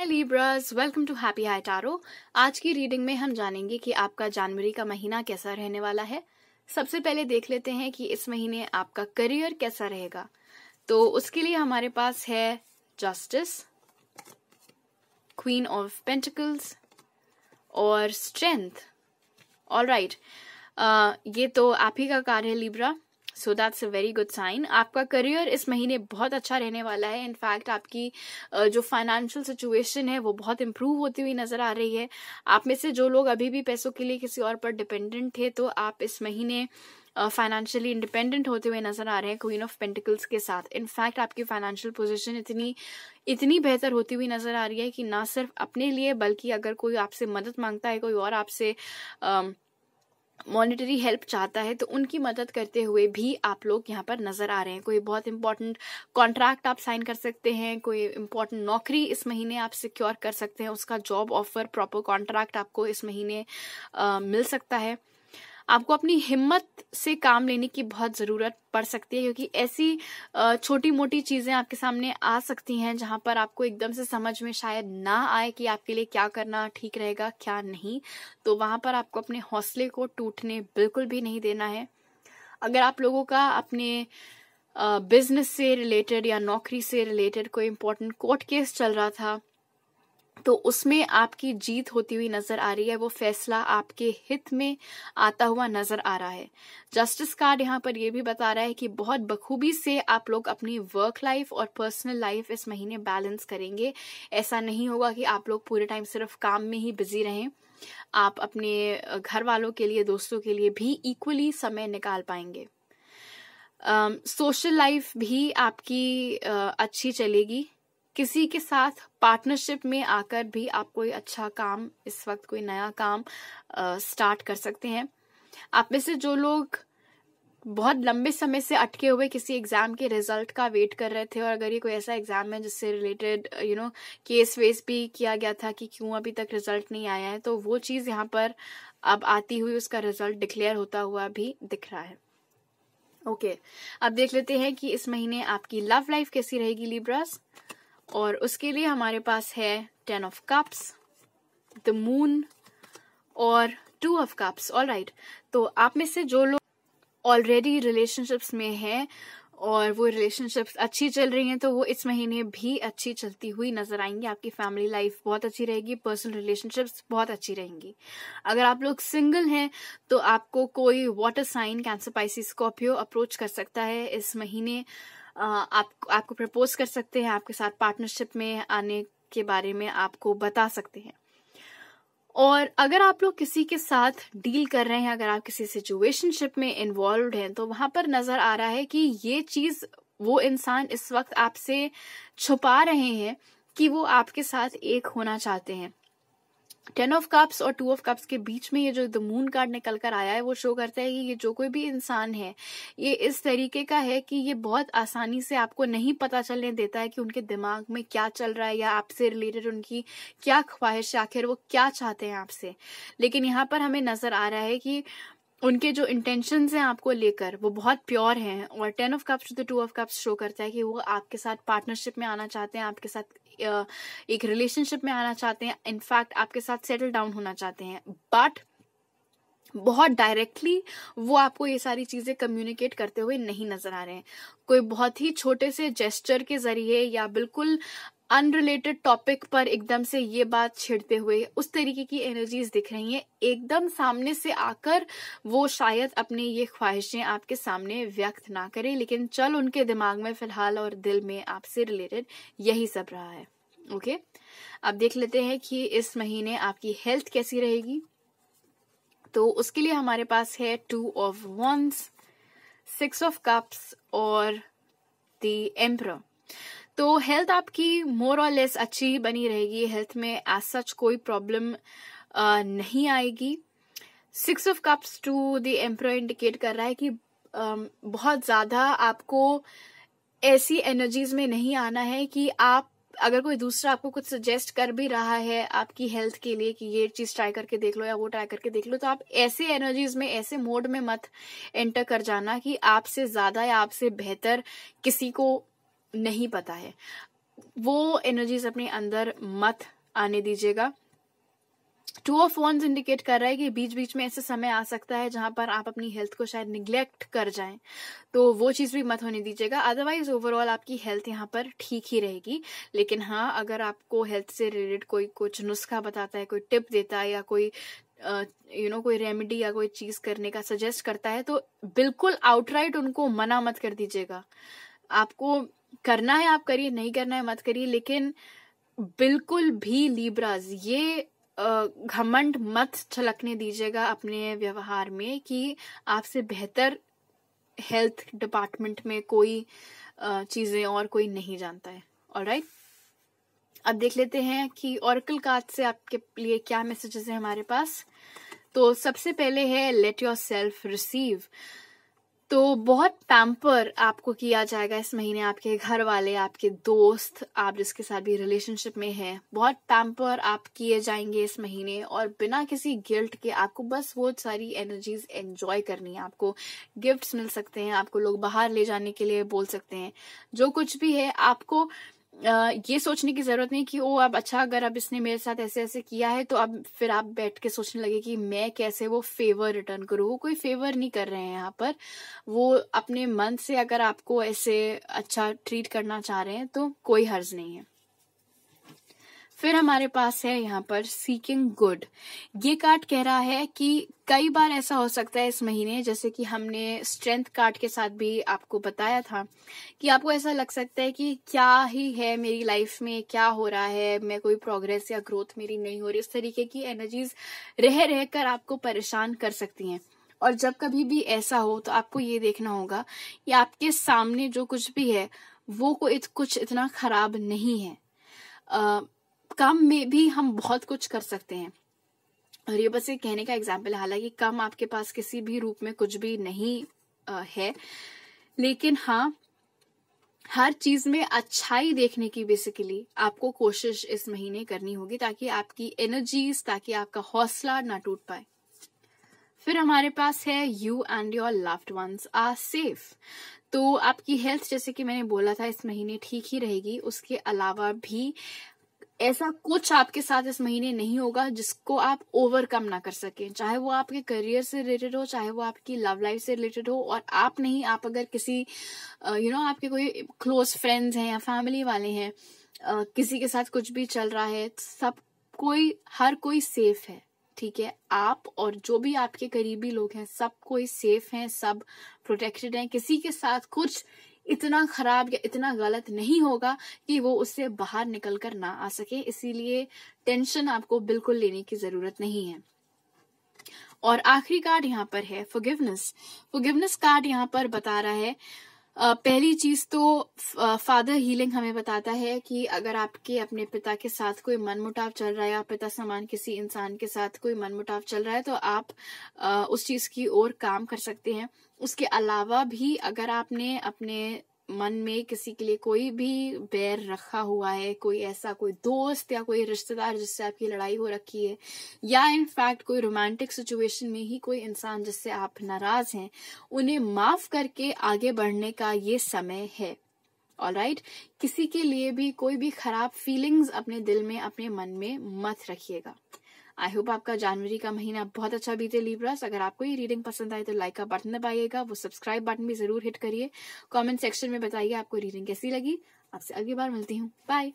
Hi welcome to happy high tarot आज की reading में हम जानेंगे कि आपका जनवरी का महीना कैसा रहने वाला है सबसे पहले देख लेते हैं कि इस महीने आपका करियर कैसा रहेगा तो उसके लिए हमारे पास है जस्टिस क्वीन ऑफ पेंटिकल्स और स्ट्रेंथ ऑल राइट ये तो आप ही का कार्य है Libra so that's a very good sign आपका करियर इस महीने बहुत अच्छा रहने वाला है इनफैक्ट आपकी जो फाइनेंशियल सिचुएशन है वो बहुत इम्प्रूव होती हुई नजर आ रही है आप में से जो लोग अभी भी पैसों के लिए किसी और पर डिपेंडेंट थे तो आप इस महीने फाइनेंशियली इंडिपेंडेंट होते हुए नजर आ रहे हैं क्वीन ऑफ पेंटिकल्स के साथ इनफैक्ट आपकी फाइनेंशियल पोजिशन इतनी इतनी बेहतर होती हुई नजर आ रही है कि ना सिर्फ अपने लिए बल्कि अगर कोई आपसे मदद मांगता है कोई और आपसे uh, मॉनिटरी हेल्प चाहता है तो उनकी मदद करते हुए भी आप लोग यहाँ पर नजर आ रहे हैं कोई बहुत इंपॉर्टेंट कॉन्ट्रैक्ट आप साइन कर सकते हैं कोई इंपॉर्टेंट नौकरी इस महीने आप सिक्योर कर सकते हैं उसका जॉब ऑफर प्रॉपर कॉन्ट्रैक्ट आपको इस महीने आ, मिल सकता है आपको अपनी हिम्मत से काम लेने की बहुत ज़रूरत पड़ सकती है क्योंकि ऐसी छोटी मोटी चीज़ें आपके सामने आ सकती हैं जहाँ पर आपको एकदम से समझ में शायद ना आए कि आपके लिए क्या करना ठीक रहेगा क्या नहीं तो वहां पर आपको अपने हौसले को टूटने बिल्कुल भी नहीं देना है अगर आप लोगों का अपने बिजनेस से रिलेटेड या नौकरी से रिलेटेड कोई इम्पोर्टेंट कोर्ट केस चल रहा था तो उसमें आपकी जीत होती हुई नजर आ रही है वो फैसला आपके हित में आता हुआ नजर आ रहा है जस्टिस कार्ड यहाँ पर यह भी बता रहा है कि बहुत बखूबी से आप लोग अपनी वर्क लाइफ और पर्सनल लाइफ इस महीने बैलेंस करेंगे ऐसा नहीं होगा कि आप लोग पूरे टाइम सिर्फ काम में ही बिजी रहें आप अपने घर वालों के लिए दोस्तों के लिए भी इक्वली समय निकाल पाएंगे सोशल um, लाइफ भी आपकी uh, अच्छी चलेगी किसी के साथ पार्टनरशिप में आकर भी आप कोई अच्छा काम इस वक्त कोई नया काम आ, स्टार्ट कर सकते हैं आप में से जो लोग बहुत लंबे समय से अटके हुए किसी एग्जाम के रिजल्ट का वेट कर रहे थे और अगर ये कोई ऐसा एग्जाम है जिससे रिलेटेड यू नो केस वेस भी किया गया था कि क्यों अभी तक रिजल्ट नहीं आया है तो वो चीज़ यहाँ पर अब आती हुई उसका रिजल्ट डिक्लेयर होता हुआ भी दिख रहा है ओके okay, अब देख लेते हैं कि इस महीने आपकी लव लाइफ कैसी रहेगी लिब्रास और उसके लिए हमारे पास है ten of cups the moon और two of cups all right तो आप में से जो लोग ऑलरेडी रिलेशनशिप्स में हैं और वो रिलेशनशिप्स अच्छी चल रही हैं तो वो इस महीने भी अच्छी चलती हुई नजर आएंगी आपकी फैमिली लाइफ बहुत अच्छी रहेगी पर्सनल रिलेशनशिप्स बहुत अच्छी रहेंगी अगर आप लोग सिंगल हैं तो आपको कोई water sign Cancer Pisces Scorpio approach कर सकता है इस महीने आप आपको प्रपोज कर सकते हैं आपके साथ पार्टनरशिप में आने के बारे में आपको बता सकते हैं और अगर आप लोग किसी के साथ डील कर रहे हैं अगर आप किसी सिचुएशनशिप में इन्वॉल्व हैं तो वहां पर नजर आ रहा है कि ये चीज वो इंसान इस वक्त आपसे छुपा रहे हैं कि वो आपके साथ एक होना चाहते हैं टेन ऑफ कप्स और टू ऑफ कप्स के बीच में ये जो द मून कार्ड निकल कर आया है वो शो करता है कि ये जो कोई भी इंसान है ये इस तरीके का है कि ये बहुत आसानी से आपको नहीं पता चलने देता है कि उनके दिमाग में क्या चल रहा है या आपसे रिलेटेड उनकी क्या ख्वाहिश आखिर वो क्या चाहते हैं आपसे लेकिन यहाँ पर हमें नजर आ रहा है कि उनके जो इंटेंशन हैं आपको लेकर वो बहुत प्योर हैं और ten of cups to the two of cups show करता है कि वो आपके साथ पार्टनरशिप में आना चाहते हैं आपके साथ एक रिलेशनशिप में आना चाहते हैं इनफैक्ट आपके साथ सेटल डाउन होना चाहते हैं बट बहुत डायरेक्टली वो आपको ये सारी चीजें कम्युनिकेट करते हुए नहीं नजर आ रहे हैं कोई बहुत ही छोटे से जेस्टर के जरिए या बिल्कुल अनरिलेटेड टॉपिक पर एकदम से ये बात छिड़ते हुए उस तरीके की एनर्जीज दिख रही हैं एकदम सामने से आकर वो शायद अपनी ये ख्वाहिशें आपके सामने व्यक्त ना करें लेकिन चल उनके दिमाग में फिलहाल और दिल में आपसे रिलेटेड यही सब रहा है ओके अब देख लेते हैं कि इस महीने आपकी हेल्थ कैसी रहेगी तो उसके लिए हमारे पास है two of wands six of cups और द तो हेल्थ आपकी मोर और लेस अच्छी बनी रहेगी हेल्थ में एज सच कोई प्रॉब्लम नहीं आएगी six of cups to the emperor indicate कर रहा है कि बहुत ज्यादा आपको ऐसी एनर्जीज में नहीं आना है कि आप अगर कोई दूसरा आपको कुछ सजेस्ट कर भी रहा है आपकी हेल्थ के लिए कि ये चीज ट्राई करके देख लो या वो ट्राई करके देख लो तो आप ऐसे एनर्जीज में ऐसे मोड में मत एंटर कर जाना कि आपसे ज्यादा या आपसे बेहतर किसी को नहीं पता है वो एनर्जीज अपने अंदर मत आने दीजिएगा टू ऑफ वन इंडिकेट कर रहा है कि बीच बीच में ऐसे समय आ सकता है जहां पर आप अपनी हेल्थ को शायद निग्लेक्ट कर जाएं तो वो चीज भी मत होने दीजिएगा अदरवाइज ओवरऑल आपकी हेल्थ यहाँ पर ठीक ही रहेगी लेकिन हाँ अगर आपको हेल्थ से रिलेटेड कोई कुछ नुस्खा बताता है कोई टिप देता है या कोई you uh, know you know, कोई रेमेडी या कोई चीज करने का सजेस्ट करता है तो बिल्कुल आउटराइट उनको मना मत कर दीजिएगा आपको करना है आप करिए नहीं करना है मत करिए लेकिन बिल्कुल भी लीब्राज ये घमंड मत छलकने दीजिएगा अपने व्यवहार में कि आपसे बेहतर हेल्थ डिपार्टमेंट में कोई चीज़ें और कोई नहीं जानता है और राइट अब देख लेते हैं कि औरकल कार्ड से आपके लिए क्या मैसेजेस हैं हमारे पास तो सबसे पहले है लेट योर सेल्फ रिसीव तो बहुत पैम्पर आपको किया जाएगा इस महीने आपके घर वाले आपके दोस्त आप जिसके साथ भी रिलेशनशिप में हैं बहुत पैम्पर आप किए जाएंगे इस महीने और बिना किसी गिल्ट के आपको बस वो सारी एनर्जीज एंजॉय करनी है आपको गिफ्ट्स मिल सकते हैं आपको लोग बाहर ले जाने के लिए बोल सकते हैं जो कुछ भी है आपको ये सोचने की जरूरत नहीं कि ओ अब अच्छा अगर अब इसने मेरे साथ ऐसे ऐसे किया है तो अब फिर आप बैठ के सोचने लगे कि मैं कैसे वो फेवर रिटर्न करूँ वो कोई फेवर नहीं कर रहे हैं यहाँ पर वो अपने मन से अगर आपको ऐसे अच्छा ट्रीट करना चाह रहे हैं तो कोई हर्ज नहीं है फिर हमारे पास है यहाँ पर सीकिंग गुड ये कार्ड कह रहा है कि कई बार ऐसा हो सकता है इस महीने जैसे कि हमने स्ट्रेंथ कार्ड के साथ भी आपको बताया था कि आपको ऐसा लग सकता है कि क्या ही है मेरी लाइफ में क्या हो रहा है मैं कोई प्रोग्रेस या ग्रोथ मेरी नहीं हो रही इस तरीके की एनर्जीज रह रह कर आपको परेशान कर सकती हैं और जब कभी भी ऐसा हो तो आपको ये देखना होगा कि आपके सामने जो कुछ भी है वो कोई कुछ इतना खराब नहीं है कम में भी हम बहुत कुछ कर सकते हैं और ये बस एक कहने का एग्जाम्पल है हालांकि कम आपके पास किसी भी रूप में कुछ भी नहीं आ, है लेकिन हाँ हर चीज में अच्छाई देखने की बेसिकली आपको कोशिश इस महीने करनी होगी ताकि आपकी एनर्जीज ताकि आपका हौसला ना टूट पाए फिर हमारे पास है you and your loved ones are safe तो आपकी हेल्थ जैसे कि मैंने बोला था इस महीने ठीक ही रहेगी उसके अलावा भी ऐसा कुछ आपके साथ इस महीने नहीं होगा जिसको आप ओवरकम ना कर सकें चाहे वो आपके करियर से रिलेटेड हो चाहे वो आपकी लव लाइफ से रिलेटेड हो और आप नहीं आप अगर किसी you uh, know you know, आपके कोई क्लोज फ्रेंड्स हैं या फैमिली वाले हैं uh, किसी के साथ कुछ भी चल रहा है सब कोई हर कोई सेफ है ठीक है आप और जो भी आपके करीबी लोग हैं सब कोई सेफ हैं सब प्रोटेक्टेड हैं किसी के साथ कुछ इतना खराब या इतना गलत नहीं होगा कि वो उससे बाहर निकल कर ना आ सके इसीलिए टेंशन आपको बिल्कुल लेने की जरूरत नहीं है और आखिरी कार्ड यहाँ पर है फोगिवनेस फोगिवनेस कार्ड यहाँ पर बता रहा है पहली चीज तो फादर हीलिंग हमें बताता है कि अगर आपके अपने पिता के साथ कोई मनमुटाव चल रहा है या पिता समान किसी इंसान के साथ कोई मनमुटाव चल रहा है तो आप उस चीज की ओर काम कर सकते हैं उसके अलावा भी अगर आपने अपने मन में किसी के लिए कोई भी बैर रखा हुआ है कोई ऐसा कोई दोस्त या कोई रिश्तेदार जिससे आपकी लड़ाई हो रखी है या इनफैक्ट कोई रोमांटिक सिचुएशन में ही कोई इंसान जिससे आप नाराज हैं उन्हें माफ करके आगे बढ़ने का ये समय है ऑल राइट right? किसी के लिए भी कोई भी खराब फीलिंग्स अपने दिल में अपने मन में मत रखिएगा आई होप आपका जनवरी का महीना बहुत अच्छा बीते लीब्रास अगर आपको ये रीडिंग पसंद आए तो लाइक का बटन दबाइएगा वो सब्सक्राइब बटन भी जरूर हिट करिए कॉमेंट सेक्शन में बताइए आपको रीडिंग कैसी लगी आपसे अगली बार मिलती हूँ बाय